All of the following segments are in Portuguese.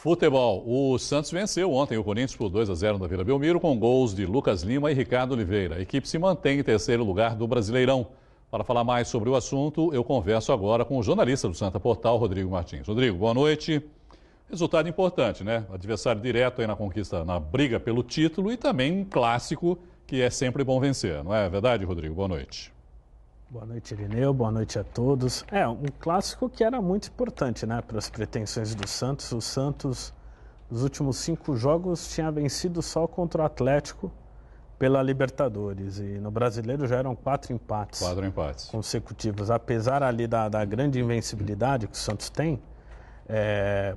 Futebol. O Santos venceu ontem o Corinthians por 2 a 0 na Vila Belmiro com gols de Lucas Lima e Ricardo Oliveira. A equipe se mantém em terceiro lugar do Brasileirão. Para falar mais sobre o assunto, eu converso agora com o jornalista do Santa Portal, Rodrigo Martins. Rodrigo, boa noite. Resultado importante, né? Adversário direto aí na conquista, na briga pelo título e também um clássico que é sempre bom vencer, não é verdade, Rodrigo? Boa noite. Boa noite, Irineu. Boa noite a todos. É, um clássico que era muito importante né, para as pretensões do Santos. O Santos, nos últimos cinco jogos, tinha vencido só contra o Atlético pela Libertadores. E no Brasileiro já eram quatro empates, quatro empates. consecutivos. Apesar ali da, da grande invencibilidade que o Santos tem, é,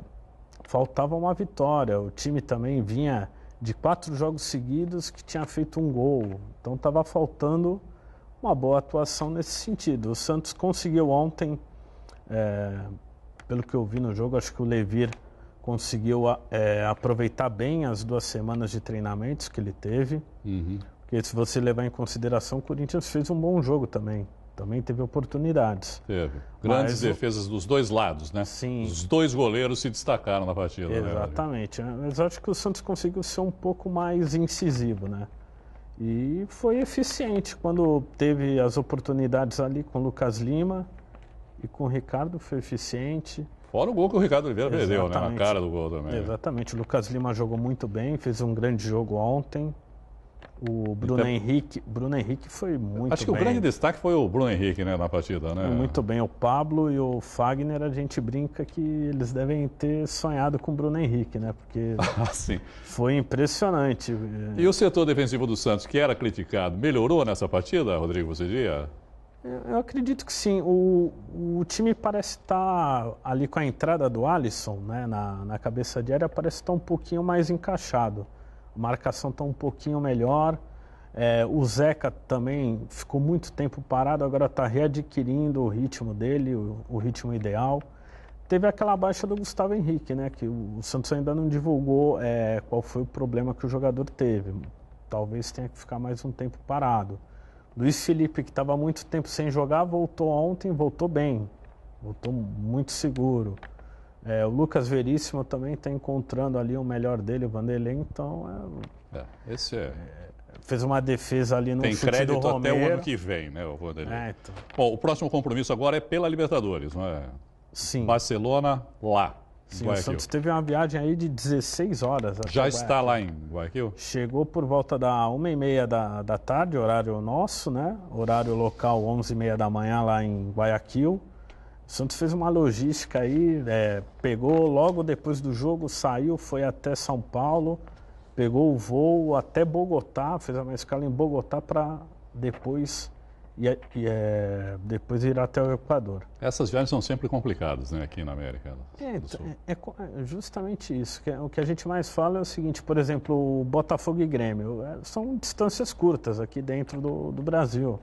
faltava uma vitória. O time também vinha de quatro jogos seguidos que tinha feito um gol. Então estava faltando uma boa atuação nesse sentido. O Santos conseguiu ontem, é, pelo que eu vi no jogo, acho que o Levir conseguiu é, aproveitar bem as duas semanas de treinamentos que ele teve. Uhum. Porque se você levar em consideração, o Corinthians fez um bom jogo também. Também teve oportunidades. Teve. Grandes Mas, defesas dos dois lados, né? Sim. Os dois goleiros se destacaram na partida. Né, Exatamente. Né? Mas acho que o Santos conseguiu ser um pouco mais incisivo, né? E foi eficiente quando teve as oportunidades ali com o Lucas Lima e com o Ricardo, foi eficiente. Fora o gol que o Ricardo Oliveira perdeu, né? Na cara do gol também. Exatamente. O Lucas Lima jogou muito bem, fez um grande jogo ontem. O Bruno então, Henrique, Bruno Henrique foi muito Acho que bem. o grande destaque foi o Bruno Henrique né, na partida, né? Muito bem, o Pablo e o Fagner, a gente brinca que eles devem ter sonhado com o Bruno Henrique, né? Porque ah, foi impressionante. E o setor defensivo do Santos, que era criticado, melhorou nessa partida, Rodrigo, você diria? Eu acredito que sim. O, o time parece estar tá ali com a entrada do Alisson, né, na, na cabeça de área, parece estar tá um pouquinho mais encaixado marcação está um pouquinho melhor. É, o Zeca também ficou muito tempo parado, agora está readquirindo o ritmo dele, o, o, ritmo ideal. Teve aquela baixa do Gustavo Henrique, né? Que o, o Santos ainda não divulgou é, qual foi o problema que o jogador teve. Talvez tenha que ficar mais um tempo parado. Luiz Felipe, que estava muito tempo sem jogar, voltou ontem, voltou bem, voltou muito seguro. É, o Lucas Veríssimo também está encontrando ali o melhor dele, o Vanderlei, então... É, é esse é... Fez uma defesa ali no Tem chute crédito até o ano que vem, né, o Vanderlei? É, então... Bom, o próximo compromisso agora é pela Libertadores, não é? Sim. Barcelona, lá. Sim, Guayaquil. o Santos teve uma viagem aí de 16 horas. Já está lá em Guayaquil? Chegou por volta da 1h30 da, da tarde, horário nosso, né? Horário local, 11h30 da manhã lá em Guayaquil. Santos fez uma logística aí, é, pegou logo depois do jogo, saiu, foi até São Paulo, pegou o voo até Bogotá, fez uma escala em Bogotá para depois e, e é, depois ir até o Equador. Essas viagens são sempre complicadas, né, aqui na América é, então, é, é, é, justamente isso. É, o que a gente mais fala é o seguinte, por exemplo, o Botafogo e Grêmio. É, são distâncias curtas aqui dentro do, do Brasil.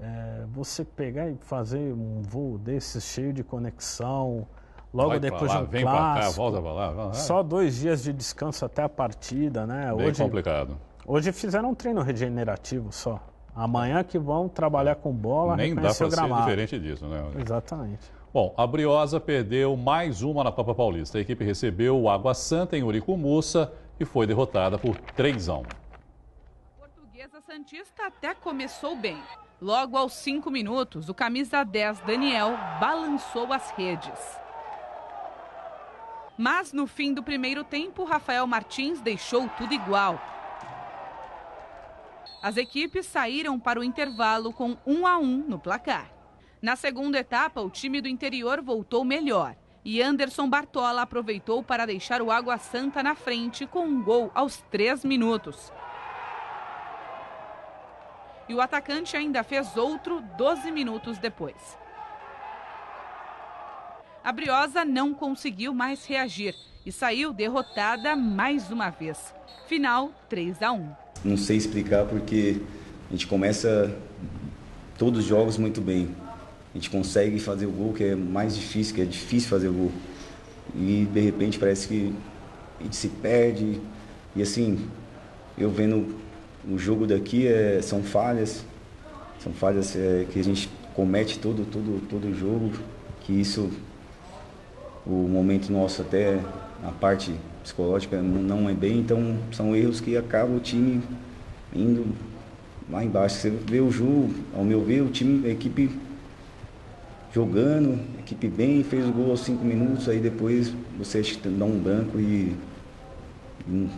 É, você pegar e fazer um voo desses cheio de conexão, logo Vai depois lá, de um vem clássico, cá, volta pra lá, lá, só dois dias de descanso até a partida, né? Bem hoje, complicado. Hoje fizeram um treino regenerativo só. Amanhã que vão trabalhar com bola, nem dá para ser diferente disso, né? Exatamente. Bom, a Briosa perdeu mais uma na Copa Paulista. A equipe recebeu o Água Santa em Uricumuça e foi derrotada por 3 a 1. A portuguesa Santista até começou bem. Logo aos cinco minutos, o camisa 10 Daniel balançou as redes. Mas no fim do primeiro tempo, Rafael Martins deixou tudo igual. As equipes saíram para o intervalo com 1 a 1 no placar. Na segunda etapa, o time do interior voltou melhor e Anderson Bartola aproveitou para deixar o Água Santa na frente com um gol aos 3 minutos e o atacante ainda fez outro 12 minutos depois. A Briosa não conseguiu mais reagir e saiu derrotada mais uma vez. Final 3 a 1. Não sei explicar porque a gente começa todos os jogos muito bem. A gente consegue fazer o gol que é mais difícil, que é difícil fazer o gol. E de repente parece que a gente se perde. E assim, eu vendo o jogo daqui é, são falhas, são falhas é, que a gente comete todo, todo, todo jogo, que isso, o momento nosso até a parte psicológica não é bem, então são erros que acabam o time indo lá embaixo. Você vê o jogo, ao meu ver, o time, a equipe jogando, a equipe bem, fez o gol aos cinco minutos, aí depois você dá um branco e, e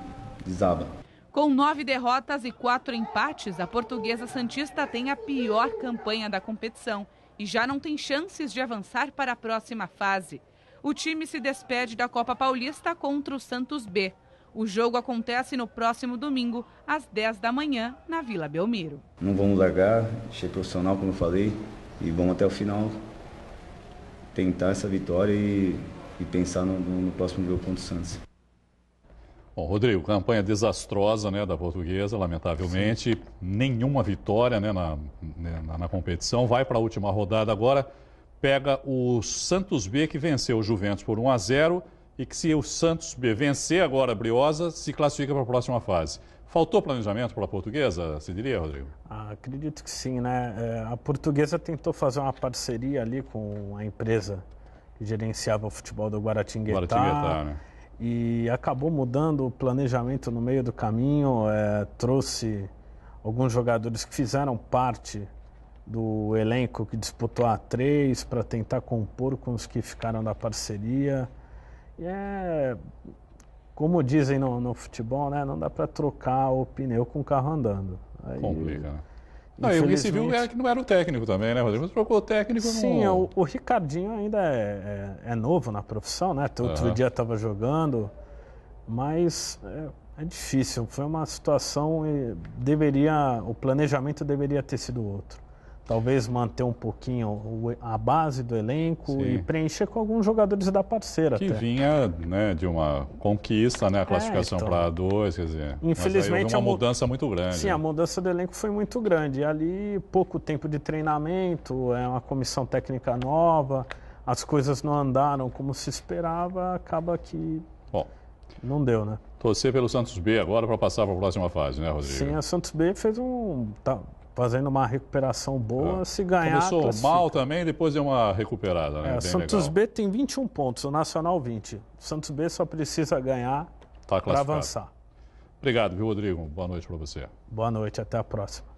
desaba. Com nove derrotas e quatro empates, a portuguesa Santista tem a pior campanha da competição e já não tem chances de avançar para a próxima fase. O time se despede da Copa Paulista contra o Santos B. O jogo acontece no próximo domingo, às 10 da manhã, na Vila Belmiro. Não vamos largar, ser profissional, como eu falei, e vamos até o final tentar essa vitória e, e pensar no, no próximo jogo contra o Santos. Bom, Rodrigo, campanha desastrosa né, da portuguesa, lamentavelmente. Sim. Nenhuma vitória né, na, né, na, na competição. Vai para a última rodada agora. Pega o Santos B, que venceu o Juventus por 1 a 0 e que se o Santos B vencer agora a Briosa, se classifica para a próxima fase. Faltou planejamento para a portuguesa, se diria, Rodrigo? Ah, acredito que sim, né? É, a portuguesa tentou fazer uma parceria ali com a empresa que gerenciava o futebol do Guaratinguetá. Guaratinguetá né? e acabou mudando o planejamento no meio do caminho, é, trouxe alguns jogadores que fizeram parte do elenco que disputou a três para tentar compor com os que ficaram da parceria. E é, como dizem no, no futebol, né, não dá para trocar o pneu com o carro andando. Aí, Complica, né? Não, e o que se viu é que não era o técnico também, né, Rodrigo? Você trocou o técnico Sim, no... É, o, o Ricardinho ainda é, é, é, novo na profissão, né? Outro uhum. dia estava jogando, mas é, é, difícil. Foi uma situação e deveria. O planejamento deveria ter sido outro. Talvez manter um pouquinho a base do elenco Sim. e preencher com alguns jogadores da parceira. Que até. vinha né, de uma conquista, né, a é, classificação é, então, para A2, quer dizer. Infelizmente. Mas uma mudança muito grande. Sim, né? a mudança do elenco foi muito grande. E ali, pouco tempo de treinamento, é uma comissão técnica nova, as coisas não andaram como se esperava, acaba que. Bom. Não deu, né? Torcer pelo Santos B agora para passar para a próxima fase, né, Rodrigo? Sim, a Santos B fez um. Tá, fazendo uma recuperação boa. É. Se ganhar. Começou mal também, depois deu uma recuperada. Né? É, Santos legal. B tem 21 pontos, o Nacional 20. O Santos B só precisa ganhar tá para avançar. Obrigado, viu, Rodrigo? Boa noite para você. Boa noite, até a próxima.